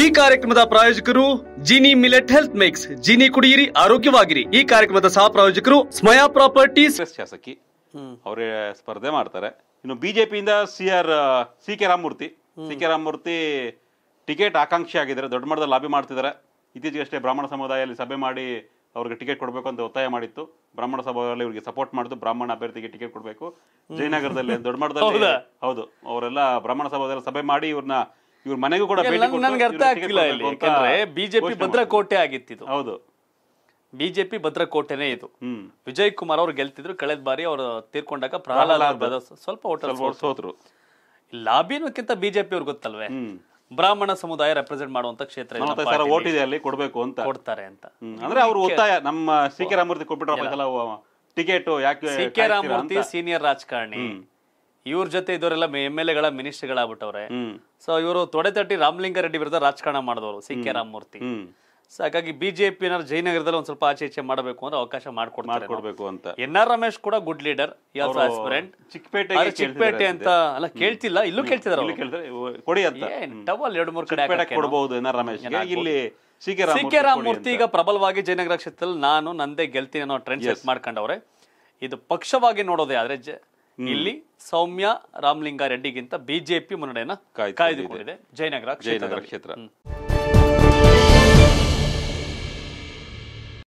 ಈ ಕಾರ್ಯಕ್ರಮದ ಪ್ರಾಯೋಜಕರು Gini millet health mix Gini ಕುಡಿಯಿರಿ ಆರೋಗ್ಯವಾಗಿರಿ ಈ ಕಾರ್ಯಕ್ರಮದ ಸಹ ಪ್ರಾಯೋಜಕರು ಸ್ಮಯಾ ಪ್ರಾಪರ್ಟೀಸ್ ಶಾಸಕಿ ಅವರೇ ಸ್ಪರ್ಧೆ ಮಾಡ್ತಾರೆ ಇನ್ನು ಬಿಜೆಪಿಯಿಂದ C R C K Ramamurthy C K Ramamurthy ticket ಆಕಾಂಕ್ಷಿ ಆಗಿದ್ದಾರೆ ದೊಡ್ಡ ಮಟ್ಟದಲ್ಲಿ ಲಾಬಿ ಮಾಡ್ತಿದ್ದಾರೆ ಇತ್ತೀಚೆಗಷ್ಟೇ ಬ್ರಾಹ್ಮಣ ಸಮುದಾಯದಲ್ಲಿ ಸಭೆ ಮಾಡಿ ಅವ್ರಿಗೆ ಟಿಕೆಟ್ ಕೊಡಬೇಕು ಅಂತ ಒತ್ತಾಯ ಮಾಡಿತ್ತು ಬ್ರಾಹ್ಮಣ ಸಭೆಯಲ್ಲಿ ಇವರಿಗೆ ಸಪೋರ್ಟ್ ಮಾಡಿದ್ದು ಬ್ರಾಹ್ಮಣ ಅಭ್ಯರ್ಥಿಗೆ ಟಿಕೆಟ್ ಕೊಡಬೇಕು ಜಯನಗರದಲ್ಲಿ ದೊಡ್ಡ ಮಟ್ಟದಲ್ಲಿ ಹೌದು ಅವರೆಲ್ಲ ಬ್ರಾಹ್ಮಣ ಸಭಾದಲ್ಲಿ ಸಭೆ ಮಾಡಿ ಇವ್ರನ್ನ ಇವ್ರ ಮನೆಗೂ ಕೂಡ ನನ್ಗೆ ಅರ್ಥ ಆಗ್ತಿಲ್ಲ ಇಲ್ಲಿ ಯಾಕಂದ್ರೆ ಬಿಜೆಪಿ ಭದ್ರ ಭದ್ರಕೋಟೆ ಆಗಿತ್ತಿದು ಹೌದು ಬಿಜೆಪಿ ಭದ್ರ ಭದ್ರಕೋಟೆನೇ ಇದು ವಿಜಯ್ ಕುಮಾರ್ ಅವ್ರು ಗೆಲ್ತಿದ್ರು ಕಳೆದ ಬಾರಿ ಅವರು ತೀರ್ಕೊಂಡಾಗ ಪ್ರಹ್ಲಾದ್ ಸ್ವಲ್ಪ ಹೋಟೆಲ್ ಲಾಬಿನಕ್ಕಿಂತ ಬಿಜೆಪಿ ಅವ್ರು ಗೊತ್ತಲ್ವೇ ಬ್ರಾಹ್ಮಣ ಸಮುದಾಯ ರೆಪ್ರೆಸೆಂಟ್ ಮಾಡುವಂತ ಕ್ಷೇತ್ರ ಓಟ್ ಇದೆ ಅಲ್ಲಿ ಕೊಡ್ಬೇಕು ಅಂತ ಕೊಡ್ತಾರೆ ಅಂತ ಅಂದ್ರೆ ಅವರು ಒತ್ತಾಯ ನಮ್ಮ ಸಿ ಕೆ ರಾಮೂರ್ತಿ ಟಿಕೆಟ್ ಯಾಕೆ ಸಿ ಕೆ ರಾಮೂರ್ತಿ ಸೀನಿಯರ್ ರಾಜಕಾರಣಿ ಇವ್ರ ಜೊತೆ ಇದವರೆಲ್ಲ ಎಮ್ ಎಲ್ ಎಗಳ ಮಿನಿಸ್ಟರ್ಗಳಾಗ್ಬಿಟ್ಟವ್ರೆ ಸೊ ಇವರು ತೊಡೆ ತಟ್ಟಿ ರೆಡ್ಡಿ ವಿರುದ್ಧ ರಾಜಕಾರಣ ಮಾಡಿದವರು ಸಿ ಕೆ ರಾಮಮೂರ್ತಿ ಸೊ ಹಾಗಾಗಿ ಏನಾದ್ರು ಜಯನಗರದಲ್ಲಿ ಒಂದ್ ಸ್ವಲ್ಪ ಆಚೆ ಈಚೆ ಮಾಡಬೇಕು ಅಂದ್ರೆ ಅವಕಾಶ ಮಾಡ್ಕೊಡ್ಬೇಕು ಅಂತ ಎನ್ ಆರ್ ರಮೇಶ್ ಕೂಡ ಗುಡ್ ಲೀಡರ್ ಆಸ್ಪಿರೆಂಟ್ ಚಿಕ್ಕಪೇಟೆ ಅಂತ ಅಲ್ಲ ಕೇಳ್ತಿಲ್ಲ ಇಲ್ಲೂ ಕೇಳ್ತಿದಾರೆ ಕೊಡಿ ಅಂತ ಟವಲ್ ಎರಡು ಮೂರು ಕಡೆ ಕೊಡಬಹುದು ಎನ್ ಆರ್ ರಮೇಶ್ ಇಲ್ಲಿ ಸಿ ಕೆ ರಾಮಮೂರ್ತಿ ಈಗ ಪ್ರಬಲವಾಗಿ ಜಯನಗರ ಕ್ಷೇತ್ರದಲ್ಲಿ ನಾನು ನಂದೇ ಗೆಲ್ತೀನಿ ಅನ್ನೋ ಟ್ರೆಂಡ್ ಸೆಟ್ ಮಾಡ್ಕೊಂಡವ್ರೆ ಇದು ಪಕ್ಷವಾಗಿ ನೋಡೋದೇ ಆದ್ರೆ ಇಲ್ಲಿ ಸೌಮ್ಯ ರಾಮಲಿಂಗಾರೆಡ್ಡಿಗಿಂತ ಬಿಜೆಪಿ ಮುನ್ನಡೆಯನ್ನ ಕಾಯ್ದುಕೊಂಡಿದೆ ಜಯನಗರ ಕ್ಷೇತ್ರ